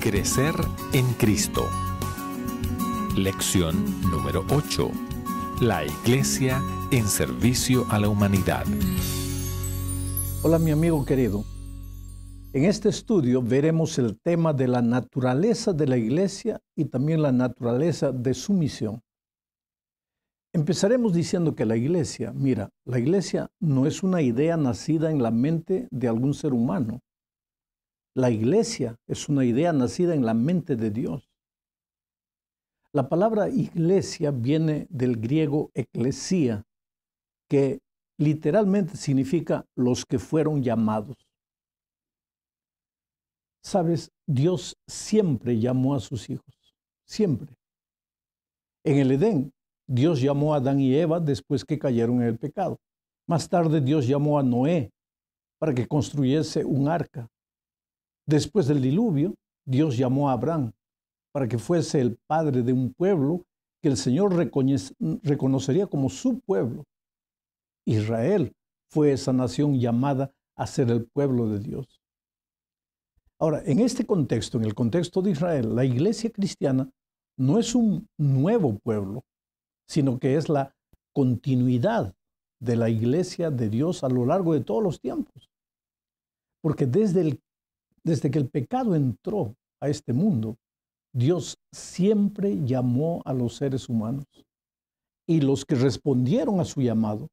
Crecer en Cristo. Lección número 8. La Iglesia en servicio a la humanidad. Hola mi amigo querido. En este estudio veremos el tema de la naturaleza de la Iglesia y también la naturaleza de su misión. Empezaremos diciendo que la Iglesia, mira, la Iglesia no es una idea nacida en la mente de algún ser humano la iglesia es una idea nacida en la mente de Dios. La palabra iglesia viene del griego eclesia, que literalmente significa los que fueron llamados. Sabes, Dios siempre llamó a sus hijos, siempre. En el Edén, Dios llamó a Adán y Eva después que cayeron en el pecado. Más tarde Dios llamó a Noé para que construyese un arca. Después del diluvio, Dios llamó a Abraham para que fuese el padre de un pueblo que el Señor reconocería como su pueblo. Israel fue esa nación llamada a ser el pueblo de Dios. Ahora, en este contexto, en el contexto de Israel, la iglesia cristiana no es un nuevo pueblo, sino que es la continuidad de la iglesia de Dios a lo largo de todos los tiempos. Porque desde el desde que el pecado entró a este mundo, Dios siempre llamó a los seres humanos. Y los que respondieron a su llamado,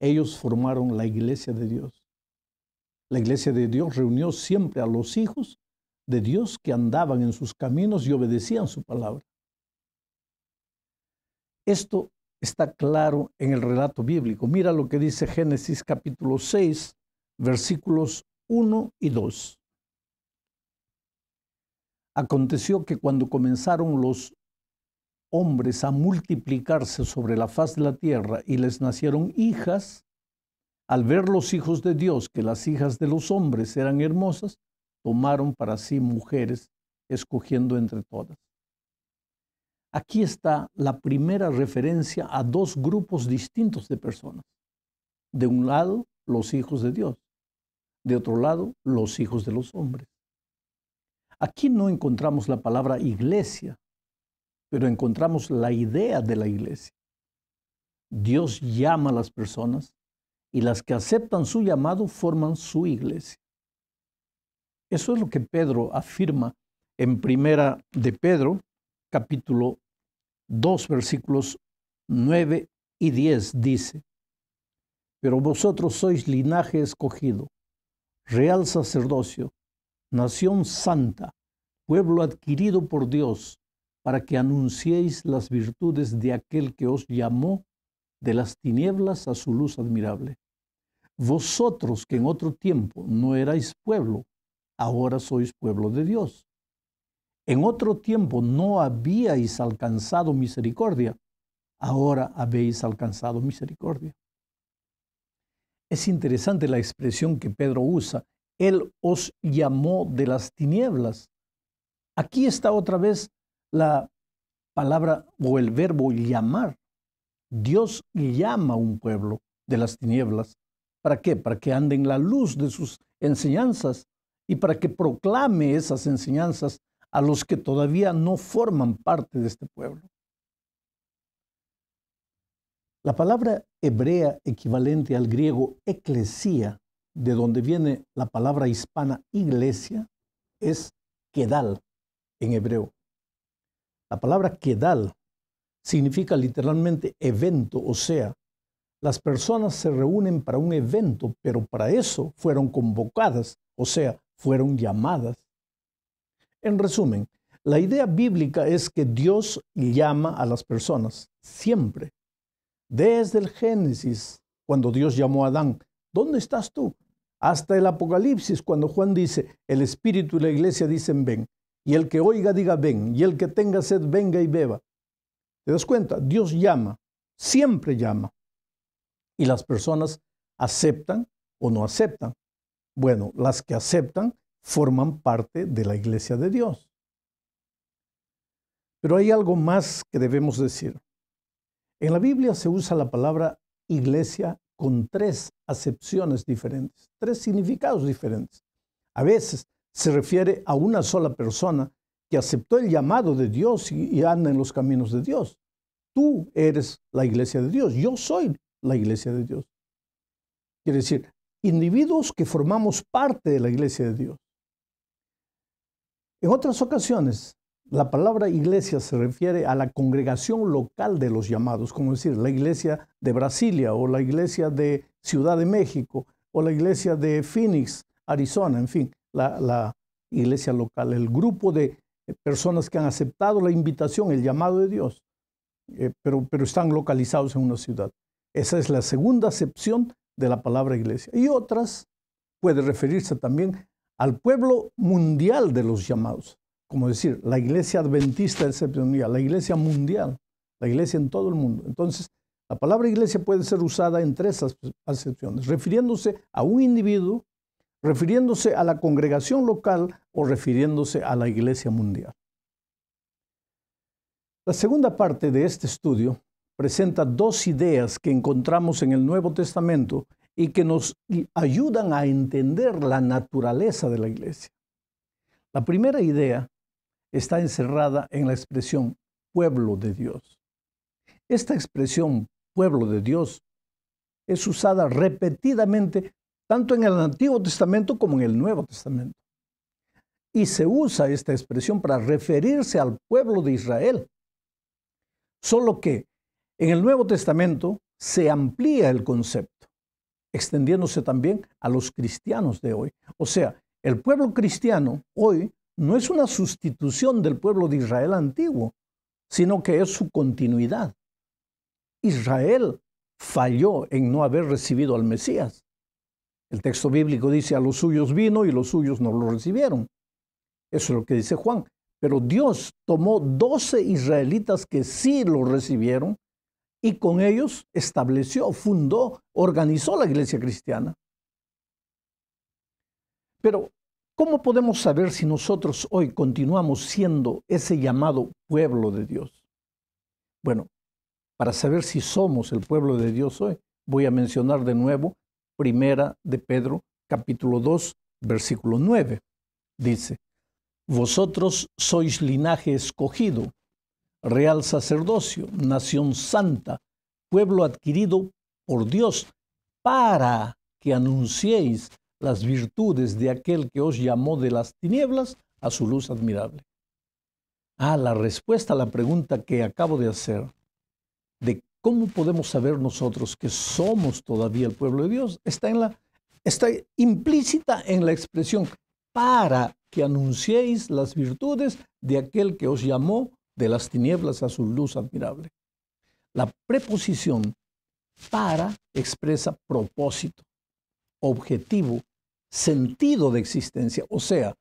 ellos formaron la iglesia de Dios. La iglesia de Dios reunió siempre a los hijos de Dios que andaban en sus caminos y obedecían su palabra. Esto está claro en el relato bíblico. Mira lo que dice Génesis capítulo 6, versículos 1 y 2. Aconteció que cuando comenzaron los hombres a multiplicarse sobre la faz de la tierra y les nacieron hijas, al ver los hijos de Dios que las hijas de los hombres eran hermosas, tomaron para sí mujeres, escogiendo entre todas. Aquí está la primera referencia a dos grupos distintos de personas. De un lado, los hijos de Dios. De otro lado, los hijos de los hombres. Aquí no encontramos la palabra iglesia, pero encontramos la idea de la iglesia. Dios llama a las personas y las que aceptan su llamado forman su iglesia. Eso es lo que Pedro afirma en primera de Pedro, capítulo 2, versículos 9 y 10 dice, Pero vosotros sois linaje escogido, real sacerdocio, nación santa, pueblo adquirido por Dios, para que anunciéis las virtudes de aquel que os llamó de las tinieblas a su luz admirable. Vosotros que en otro tiempo no erais pueblo, ahora sois pueblo de Dios. En otro tiempo no habíais alcanzado misericordia, ahora habéis alcanzado misericordia. Es interesante la expresión que Pedro usa él os llamó de las tinieblas. Aquí está otra vez la palabra o el verbo llamar. Dios llama a un pueblo de las tinieblas. ¿Para qué? Para que ande en la luz de sus enseñanzas y para que proclame esas enseñanzas a los que todavía no forman parte de este pueblo. La palabra hebrea equivalente al griego eclesía de donde viene la palabra hispana iglesia, es quedal en hebreo. La palabra quedal significa literalmente evento, o sea, las personas se reúnen para un evento, pero para eso fueron convocadas, o sea, fueron llamadas. En resumen, la idea bíblica es que Dios llama a las personas, siempre. Desde el Génesis, cuando Dios llamó a Adán, ¿Dónde estás tú? Hasta el Apocalipsis, cuando Juan dice, el Espíritu y la iglesia dicen, ven. Y el que oiga diga, ven. Y el que tenga sed, venga y beba. ¿Te das cuenta? Dios llama, siempre llama. Y las personas aceptan o no aceptan. Bueno, las que aceptan forman parte de la iglesia de Dios. Pero hay algo más que debemos decir. En la Biblia se usa la palabra iglesia con tres acepciones diferentes, tres significados diferentes. A veces se refiere a una sola persona que aceptó el llamado de Dios y, anda en los caminos de Dios. Tú eres la iglesia de Dios, yo soy la iglesia de Dios. Quiere decir, individuos que formamos parte de la iglesia de Dios. En otras ocasiones la palabra iglesia se refiere a la congregación local de los llamados, como decir, la iglesia de Brasilia o la iglesia de Ciudad de México o la iglesia de Phoenix, Arizona, en fin, la, iglesia local, el grupo de personas que han aceptado la invitación, el llamado de Dios, eh, pero, pero están localizados en una ciudad. Esa es la segunda acepción de la palabra iglesia. Y otras puede referirse también al pueblo mundial de los llamados como decir, la iglesia adventista de séptimo la iglesia mundial, la iglesia en todo el mundo. Entonces, la palabra iglesia puede ser usada en tres acepciones, refiriéndose a un individuo, refiriéndose a la congregación local o refiriéndose a la iglesia mundial. La segunda parte de este estudio presenta dos ideas que encontramos en el Nuevo Testamento y que nos ayudan a entender la naturaleza de la iglesia. La primera idea está encerrada en la expresión pueblo de Dios. Esta expresión pueblo de Dios es usada repetidamente tanto en el Antiguo Testamento como en el Nuevo Testamento. Y se usa esta expresión para referirse al pueblo de Israel. Solo que en el Nuevo Testamento se amplía el concepto, extendiéndose también a los cristianos de hoy. O sea, el pueblo cristiano hoy no es una sustitución del pueblo de Israel antiguo, sino que es su continuidad. Israel falló en no haber recibido al Mesías. El texto bíblico dice, a los suyos vino y los suyos no lo recibieron. Eso es lo que dice Juan. Pero Dios tomó doce israelitas que sí lo recibieron y con ellos estableció, fundó, organizó la iglesia cristiana. Pero ¿Cómo podemos saber si nosotros hoy continuamos siendo ese llamado pueblo de Dios? Bueno, para saber si somos el pueblo de Dios hoy, voy a mencionar de nuevo Primera de Pedro, capítulo 2, versículo 9. Dice, Vosotros sois linaje escogido, real sacerdocio, nación santa, pueblo adquirido por Dios, para que anunciéis las virtudes de aquel que os llamó de las tinieblas a su luz admirable. Ah, la respuesta a la pregunta que acabo de hacer, de cómo podemos saber nosotros que somos todavía el pueblo de Dios, está, está implícita en la expresión para que anunciéis las virtudes de aquel que os llamó de las tinieblas a su luz admirable. La preposición para expresa propósito, objetivo, sentido de existencia. O sea,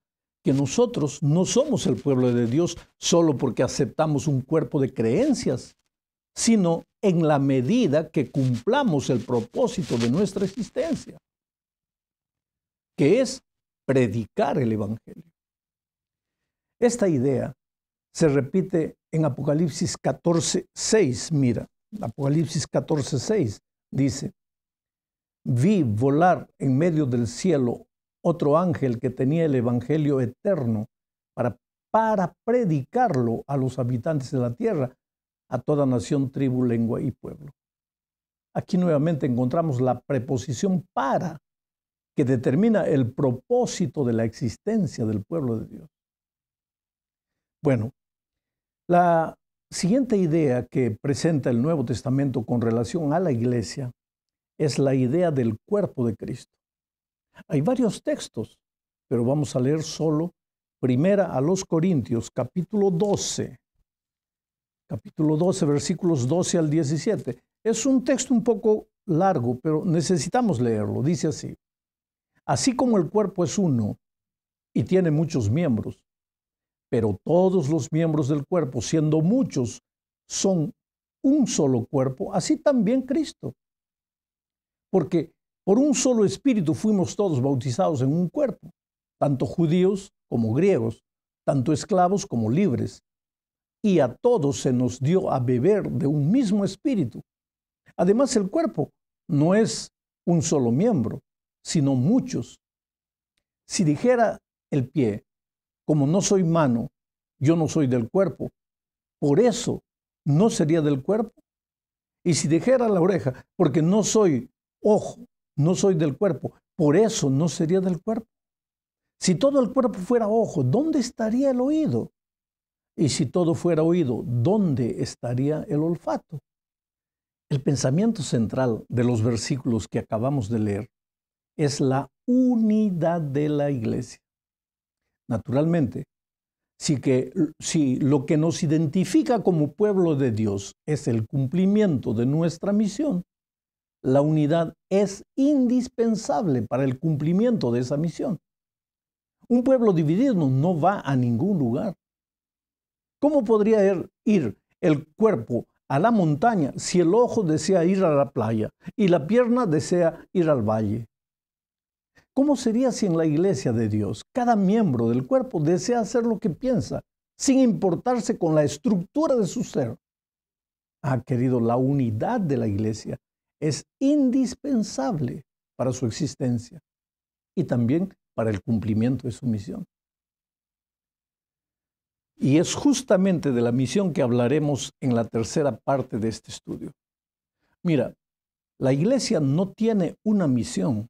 que nosotros no somos el pueblo de Dios solo porque aceptamos un cuerpo de creencias, sino en la medida que cumplamos el propósito de nuestra existencia, que es predicar el Evangelio. Esta idea se repite en Apocalipsis 14, 6. Mira, Apocalipsis 14, 6 dice, vi volar en medio del cielo otro ángel que tenía el Evangelio eterno para, para predicarlo a los habitantes de la tierra, a toda nación, tribu, lengua y pueblo. Aquí nuevamente encontramos la preposición para, que determina el propósito de la existencia del pueblo de Dios. Bueno, la siguiente idea que presenta el Nuevo Testamento con relación a la iglesia es la idea del cuerpo de Cristo. Hay varios textos, pero vamos a leer solo primera a los Corintios, capítulo 12, capítulo 12, versículos 12 al 17. Es un texto un poco largo, pero necesitamos leerlo. Dice así, así como el cuerpo es uno y tiene muchos miembros, pero todos los miembros del cuerpo, siendo muchos, son un solo cuerpo, así también Cristo porque por un solo espíritu fuimos todos bautizados en un cuerpo, tanto judíos como griegos, tanto esclavos como libres, y a todos se nos dio a beber de un mismo espíritu. Además, el cuerpo no es un solo miembro, sino muchos. Si dijera el pie, como no soy mano, yo no soy del cuerpo, por eso no sería del cuerpo. Y si dijera la oreja, porque no soy ojo, no soy del cuerpo, por eso no sería del cuerpo. Si todo el cuerpo fuera ojo, ¿dónde estaría el oído? Y si todo fuera oído, ¿dónde estaría el olfato? El pensamiento central de los versículos que acabamos de leer es la unidad de la iglesia. Naturalmente, si, que, si lo que nos identifica como pueblo de Dios es el cumplimiento de nuestra misión, la unidad es indispensable para el cumplimiento de esa misión. Un pueblo dividido no va a ningún lugar. ¿Cómo podría er-, ir el cuerpo a la montaña si el ojo desea ir a la playa y la pierna desea ir al valle? ¿Cómo sería si en la iglesia de Dios cada miembro del cuerpo desea hacer lo que piensa, sin importarse con la estructura de su ser? Ha ah, querido, la unidad de la iglesia es indispensable para su existencia y también para el cumplimiento de su misión. Y es justamente de la misión que hablaremos en la tercera parte de este estudio. Mira, la iglesia no tiene una misión,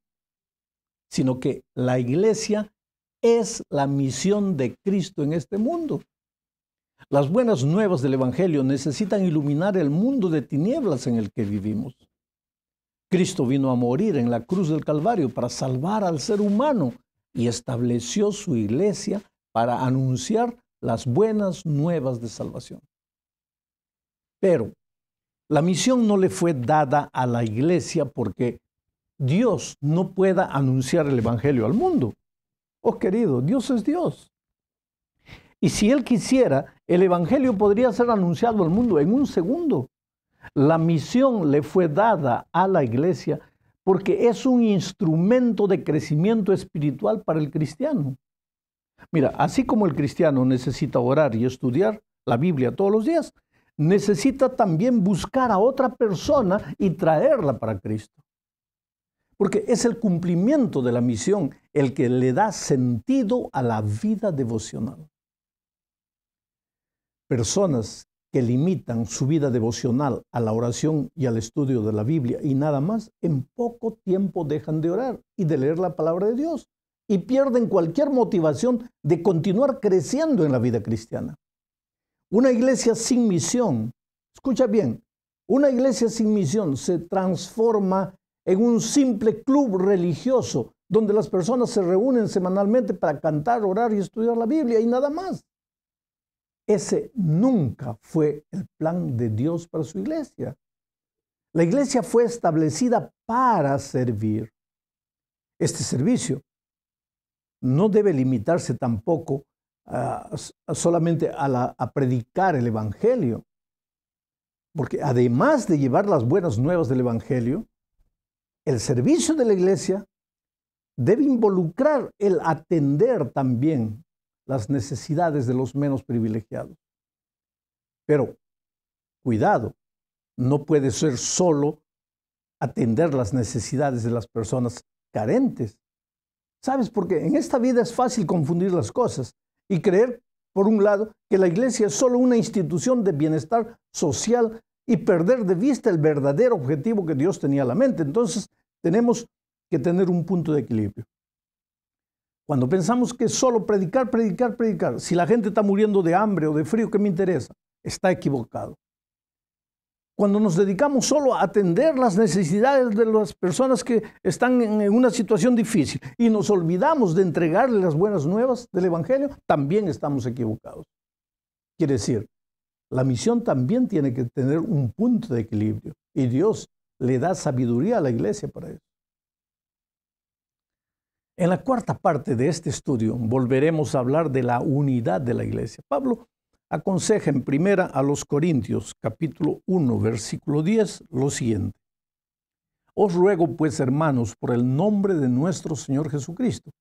sino que la iglesia es la misión de Cristo en este mundo. Las buenas nuevas del Evangelio necesitan iluminar el mundo de tinieblas en el que vivimos. Cristo vino a morir en la cruz del Calvario para salvar al ser humano y estableció su iglesia para anunciar las buenas nuevas de salvación. Pero la misión no le fue dada a la iglesia porque Dios no pueda anunciar el Evangelio al mundo. Oh querido, Dios es Dios. Y si Él quisiera, el Evangelio podría ser anunciado al mundo en un segundo. La misión le fue dada a la iglesia porque es un instrumento de crecimiento espiritual para el cristiano. Mira, así como el cristiano necesita orar y estudiar la Biblia todos los días, necesita también buscar a otra persona y traerla para Cristo. Porque es el cumplimiento de la misión el que le da sentido a la vida devocional. Personas que limitan su vida devocional a la oración y al estudio de la Biblia y nada más, en poco tiempo dejan de orar y de leer la palabra de Dios y pierden cualquier motivación de continuar creciendo en la vida cristiana. Una iglesia sin misión, escucha bien, una iglesia sin misión se transforma en un simple club religioso donde las personas se reúnen semanalmente para cantar, orar y estudiar la Biblia y nada más. Ese nunca fue el plan de Dios para su iglesia. La iglesia fue establecida para servir. Este servicio no debe limitarse tampoco solamente a, a predicar el Evangelio, porque además de llevar las buenas nuevas del Evangelio, el servicio de la iglesia debe involucrar el atender también las necesidades de los menos privilegiados. Pero, cuidado, no puede ser solo atender las necesidades de las personas carentes. ¿Sabes? Porque en esta vida es fácil confundir las cosas y creer, por un lado, que la iglesia es solo una institución de bienestar social y perder de vista el verdadero objetivo que Dios tenía a la mente. Entonces, tenemos que tener un punto de equilibrio. Cuando pensamos que solo predicar, predicar, predicar, si la gente está muriendo de hambre o de frío, ¿qué me interesa? Está equivocado. Cuando nos dedicamos solo a atender las necesidades de las personas que están en una situación difícil y nos olvidamos de entregarle las buenas nuevas del Evangelio, también estamos equivocados. Quiere decir, la misión también tiene que tener un punto de equilibrio y Dios le da sabiduría a la iglesia para eso. En la cuarta parte de este estudio volveremos a hablar de la unidad de la iglesia. Pablo aconseja en primera a los Corintios capítulo 1 versículo 10 lo siguiente. Os ruego pues hermanos por el nombre de nuestro Señor Jesucristo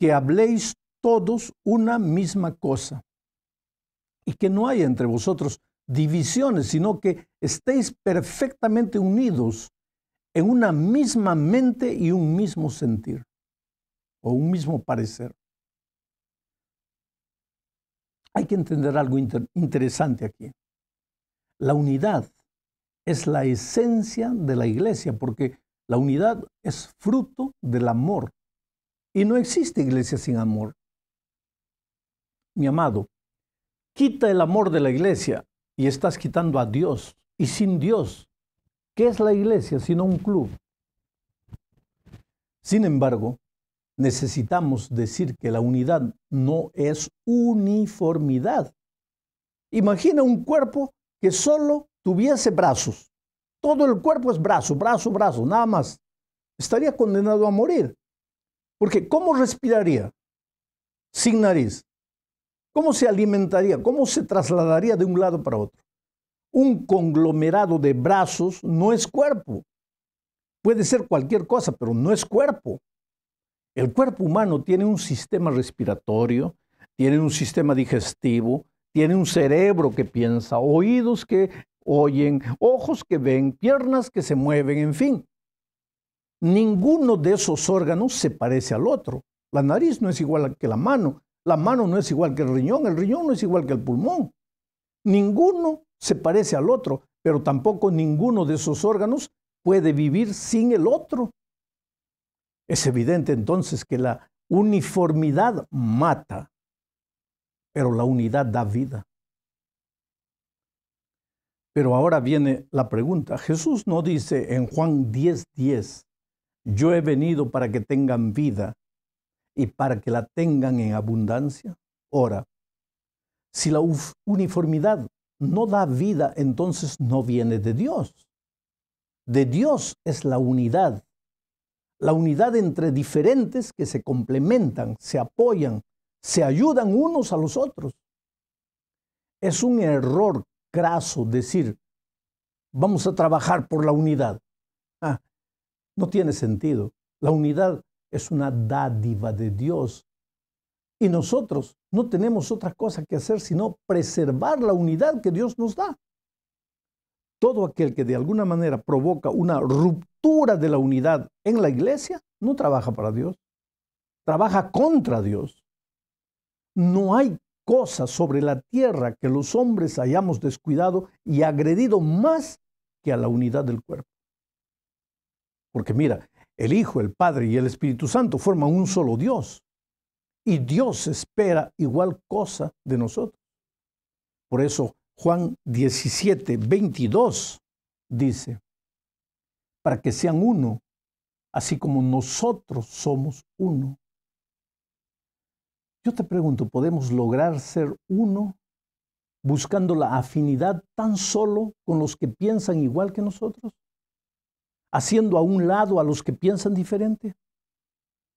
que habléis todos una misma cosa y que no haya entre vosotros divisiones, sino que estéis perfectamente unidos en una misma mente y un mismo sentir un mismo parecer. Hay que entender algo interesante aquí. La unidad es la esencia de la iglesia, porque la unidad es fruto del amor. Y no existe iglesia sin amor. Mi amado, quita el amor de la iglesia y estás quitando a Dios. Y sin Dios, ¿qué es la iglesia sino un club? Sin embargo, necesitamos decir que la unidad no es uniformidad. Imagina un cuerpo que solo tuviese brazos. Todo el cuerpo es brazo, brazo, brazo, nada más. Estaría condenado a morir. Porque ¿cómo respiraría sin nariz? ¿Cómo se alimentaría? ¿Cómo se trasladaría de un lado para otro? Un conglomerado de brazos no es cuerpo. Puede ser cualquier cosa, pero no es cuerpo. El cuerpo humano tiene un sistema respiratorio, tiene un sistema digestivo, tiene un cerebro que piensa, oídos que oyen, ojos que ven, piernas que se mueven, en fin. Ninguno de esos órganos se parece al otro. La nariz no es igual que la mano, la mano no es igual que el riñón, el riñón no es igual que el pulmón. Ninguno se parece al otro, pero tampoco ninguno de esos órganos puede vivir sin el otro. Es evidente entonces que la uniformidad mata, pero la unidad da vida. Pero ahora viene la pregunta. Jesús no dice en Juan 10:10, yo he venido para que tengan vida y para que la tengan en abundancia. Ahora, si la uniformidad no da vida, entonces no viene de Dios. De Dios es la unidad la unidad entre diferentes que se complementan, se apoyan, se ayudan unos a los otros. Es un error graso decir, vamos a trabajar por la unidad. Ah, no tiene sentido. La unidad es una dádiva de Dios. Y nosotros no tenemos otra cosa que hacer sino preservar la unidad que Dios nos da todo aquel que de alguna manera provoca una ruptura de la unidad en la iglesia, no trabaja para Dios, trabaja contra Dios. No hay cosa sobre la tierra que los hombres hayamos descuidado y agredido más que a la unidad del cuerpo. Porque mira, el Hijo, el Padre y el Espíritu Santo forman un solo Dios. Y Dios espera igual cosa de nosotros. Por eso Juan 17, 22 dice, para que sean uno, así como nosotros somos uno. Yo te pregunto, ¿podemos lograr ser uno buscando la afinidad tan solo con los que piensan igual que nosotros? ¿Haciendo a un lado a los que piensan diferente?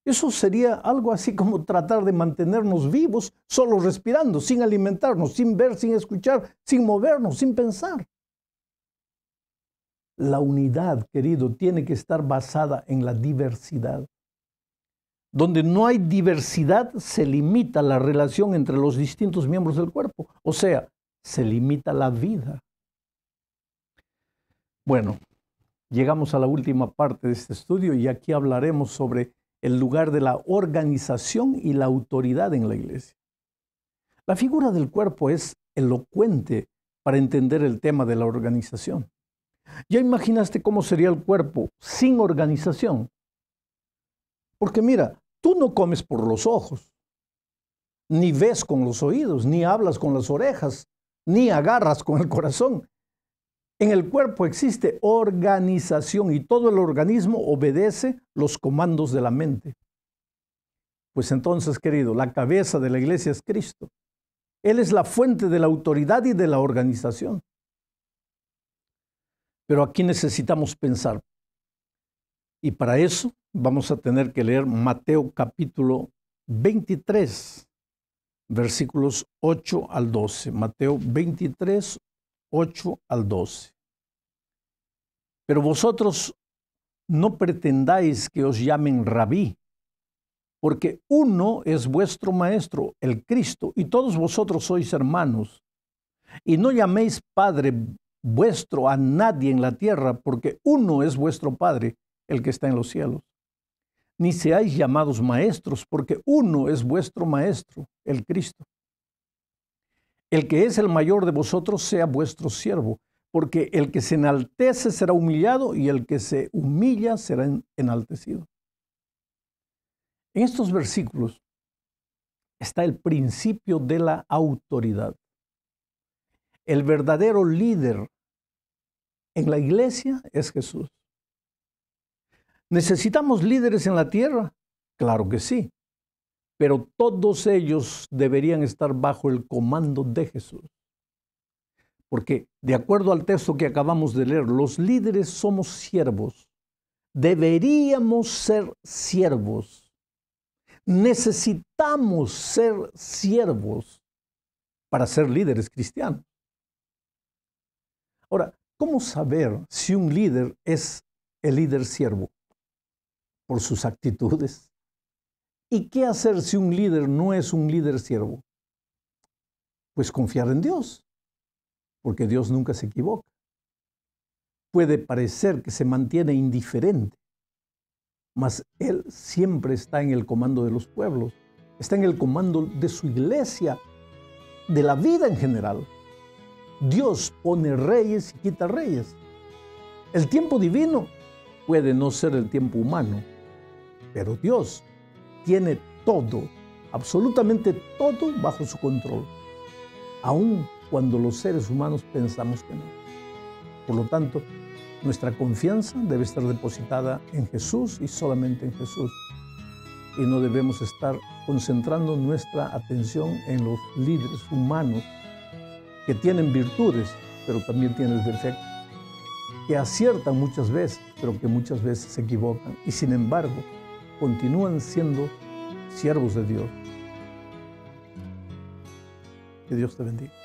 Eso sería algo así como tratar de mantenernos vivos, solo respirando, sin alimentarnos, sin ver, sin escuchar, sin movernos, sin pensar. La unidad, querido, tiene que estar basada en la diversidad. Donde no hay diversidad, se limita la relación entre los distintos miembros del cuerpo, o sea, se limita la vida. Bueno, llegamos a la última parte de este estudio y aquí hablaremos sobre el lugar de la organización y la autoridad en la iglesia. La figura del cuerpo es elocuente para entender el tema de la organización. ¿Ya imaginaste cómo sería el cuerpo sin organización? Porque mira, tú no comes por los ojos, ni ves con los oídos, ni hablas con las orejas, ni agarras con el corazón. En el cuerpo existe organización y todo el organismo obedece los comandos de la mente. Pues entonces, querido, la cabeza de la iglesia es Cristo. Él es la fuente de la autoridad y de la organización. Pero aquí necesitamos pensar. Y para eso vamos a tener que leer Mateo capítulo 23, versículos 8 al 12. Mateo 23, 8 al 12. Pero vosotros no pretendáis que os llamen rabí, porque uno es vuestro maestro, el Cristo, y todos vosotros sois hermanos. Y no llaméis Padre vuestro a nadie en la tierra, porque uno es vuestro Padre, el que está en los cielos. Ni seáis llamados maestros, porque uno es vuestro maestro, el Cristo el que es el mayor de vosotros sea vuestro siervo, porque el que se enaltece será humillado y el que se humilla será enaltecido. En estos versículos está el principio de la autoridad. El verdadero líder en la iglesia es Jesús. ¿Necesitamos líderes en la tierra? Claro que sí pero todos ellos deberían estar bajo el comando de Jesús. Porque, de acuerdo al texto que acabamos de leer, los líderes somos siervos. Deberíamos ser siervos. Necesitamos ser siervos para ser líderes cristianos. Ahora, ¿cómo saber si un líder es el líder siervo? Por sus actitudes, ¿Y qué hacer si un líder no es un líder siervo? Pues confiar en Dios, porque Dios nunca se equivoca. Puede parecer que se mantiene indiferente, mas Él siempre está en el comando de los pueblos, está en el comando de su iglesia, de la vida en general. Dios pone reyes y quita reyes. El tiempo divino puede no ser el tiempo humano, pero Dios tiene todo, absolutamente todo bajo su control, aun cuando los seres humanos pensamos que no. Por lo tanto, nuestra confianza debe estar depositada en Jesús y solamente en Jesús. Y no debemos estar concentrando nuestra atención en los líderes humanos que tienen virtudes, pero también tienen defectos, que aciertan muchas veces, pero que muchas veces se equivocan. Y sin embargo, continúan siendo siervos de Dios. Que Dios te bendiga.